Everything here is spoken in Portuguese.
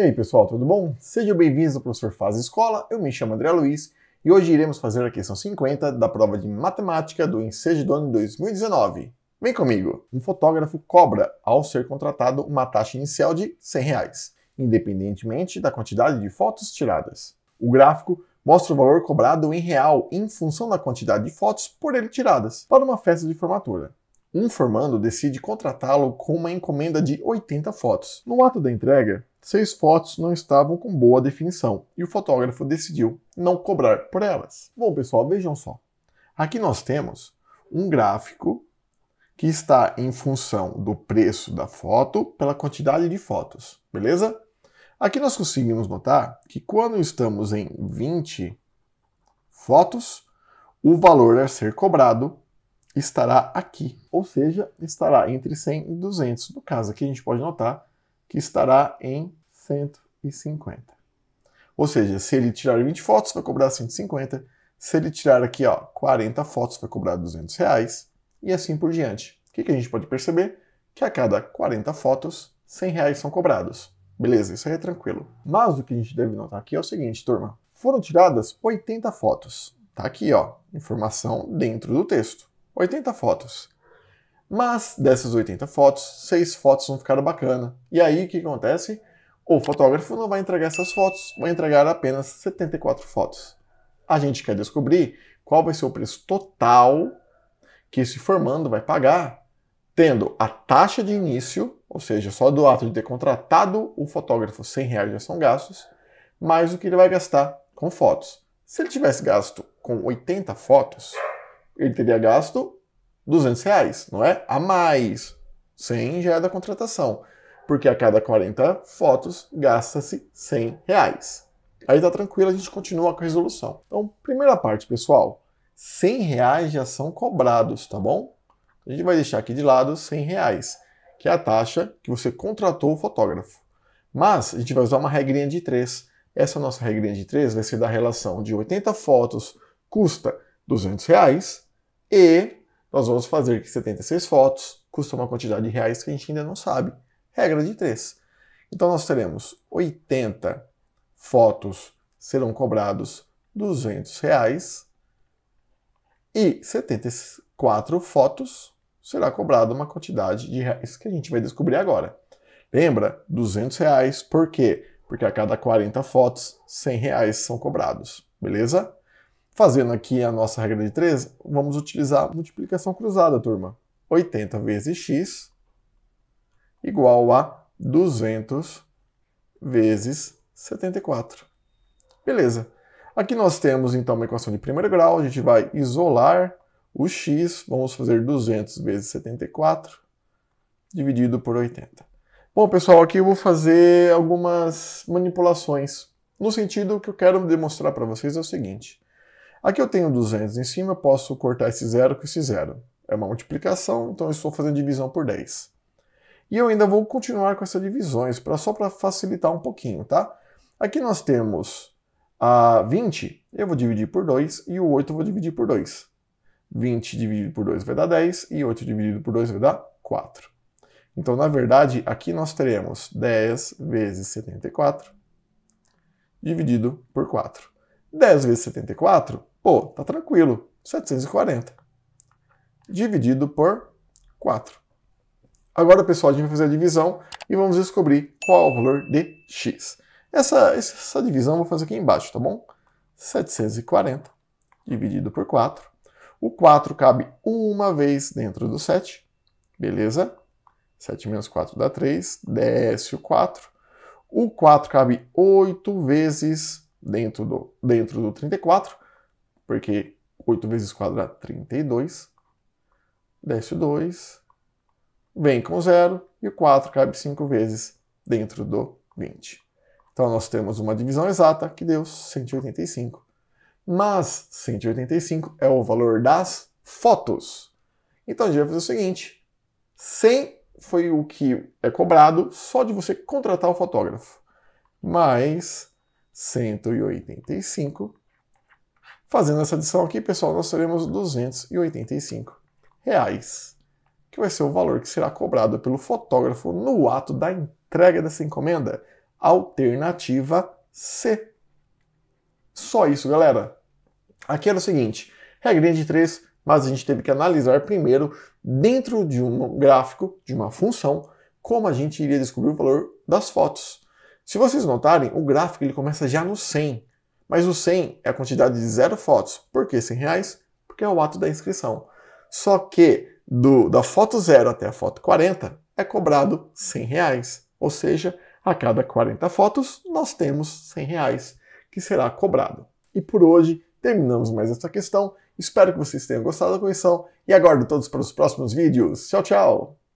E aí pessoal, tudo bom? Sejam bem-vindos ao Professor Faz Escola, eu me chamo André Luiz e hoje iremos fazer a questão 50 da prova de matemática do Ensejo do ano 2019. Vem comigo! Um fotógrafo cobra, ao ser contratado, uma taxa inicial de R$100,00, 100, reais, independentemente da quantidade de fotos tiradas. O gráfico mostra o valor cobrado em real em função da quantidade de fotos por ele tiradas para uma festa de formatura. Um formando decide contratá-lo com uma encomenda de 80 fotos. No ato da entrega, seis fotos não estavam com boa definição e o fotógrafo decidiu não cobrar por elas. Bom, pessoal, vejam só. Aqui nós temos um gráfico que está em função do preço da foto pela quantidade de fotos, beleza? Aqui nós conseguimos notar que quando estamos em 20 fotos, o valor a ser cobrado estará aqui, ou seja, estará entre 100 e 200. No caso aqui, a gente pode notar que estará em 150. Ou seja, se ele tirar 20 fotos, vai cobrar 150. Se ele tirar aqui ó, 40 fotos, vai cobrar 200 reais. E assim por diante. O que, que a gente pode perceber? Que a cada 40 fotos, 100 reais são cobrados. Beleza, isso aí é tranquilo. Mas o que a gente deve notar aqui é o seguinte, turma. Foram tiradas 80 fotos. Tá aqui, ó, informação dentro do texto. 80 fotos. Mas dessas 80 fotos, 6 fotos não ficaram bacana. E aí o que acontece? O fotógrafo não vai entregar essas fotos, vai entregar apenas 74 fotos. A gente quer descobrir qual vai ser o preço total que esse formando vai pagar, tendo a taxa de início, ou seja, só do ato de ter contratado o fotógrafo 100 reais já são gastos, mais o que ele vai gastar com fotos. Se ele tivesse gasto com 80 fotos, ele teria gasto 200 reais, não é? A mais, sem já é da contratação, porque a cada 40 fotos gasta-se 100 reais. Aí tá tranquilo, a gente continua com a resolução. Então, primeira parte, pessoal, 100 reais já são cobrados, tá bom? A gente vai deixar aqui de lado 100 reais, que é a taxa que você contratou o fotógrafo. Mas a gente vai usar uma regrinha de 3. Essa nossa regrinha de 3 vai ser da relação de 80 fotos custa 200 reais e nós vamos fazer 76 fotos, custa uma quantidade de reais que a gente ainda não sabe. Regra de três. Então nós teremos 80 fotos serão cobrados 200 reais e 74 fotos será cobrada uma quantidade de reais que a gente vai descobrir agora. Lembra, 200 reais, por quê? Porque a cada 40 fotos, 100 reais são cobrados, beleza? Fazendo aqui a nossa regra de 3, vamos utilizar a multiplicação cruzada, turma. 80 vezes x igual a 200 vezes 74. Beleza. Aqui nós temos, então, uma equação de primeiro grau. A gente vai isolar o x. Vamos fazer 200 vezes 74 dividido por 80. Bom, pessoal, aqui eu vou fazer algumas manipulações. No sentido que eu quero demonstrar para vocês é o seguinte. Aqui eu tenho 200 em cima, eu posso cortar esse zero com esse zero. É uma multiplicação, então eu estou fazendo divisão por 10. E eu ainda vou continuar com essas divisões, pra, só para facilitar um pouquinho, tá? Aqui nós temos a 20, eu vou dividir por 2, e o 8 eu vou dividir por 2. 20 dividido por 2 vai dar 10, e 8 dividido por 2 vai dar 4. Então, na verdade, aqui nós teremos 10 vezes 74 dividido por 4. 10 vezes 74 Pô, tá tranquilo, 740. Dividido por 4. Agora, pessoal, a gente vai fazer a divisão e vamos descobrir qual é o valor de x. Essa, essa divisão eu vou fazer aqui embaixo, tá bom? 740 dividido por 4. O 4 cabe uma vez dentro do 7, beleza? 7 menos 4 dá 3, desce o 4. O 4 cabe 8 vezes dentro do, dentro do 34, porque 8 vezes quadrado, 32. É desce o 2, vem com 0, e o 4 cabe 5 vezes dentro do 20. Então nós temos uma divisão exata que deu 185. Mas 185 é o valor das fotos. Então a gente vai fazer o seguinte: 100 foi o que é cobrado só de você contratar o fotógrafo, mais 185 Fazendo essa adição aqui, pessoal, nós teremos R$ 285, reais, que vai ser o valor que será cobrado pelo fotógrafo no ato da entrega dessa encomenda. Alternativa C. Só isso, galera. Aqui era o seguinte, regra de 3, mas a gente teve que analisar primeiro, dentro de um gráfico, de uma função, como a gente iria descobrir o valor das fotos. Se vocês notarem, o gráfico ele começa já no 100, mas o 100 é a quantidade de zero fotos. Por que 100 reais? Porque é o ato da inscrição. Só que do, da foto 0 até a foto 40 é cobrado 100 reais. Ou seja, a cada 40 fotos nós temos 100 reais que será cobrado. E por hoje terminamos mais essa questão. Espero que vocês tenham gostado da comissão e aguardo todos para os próximos vídeos. Tchau, tchau!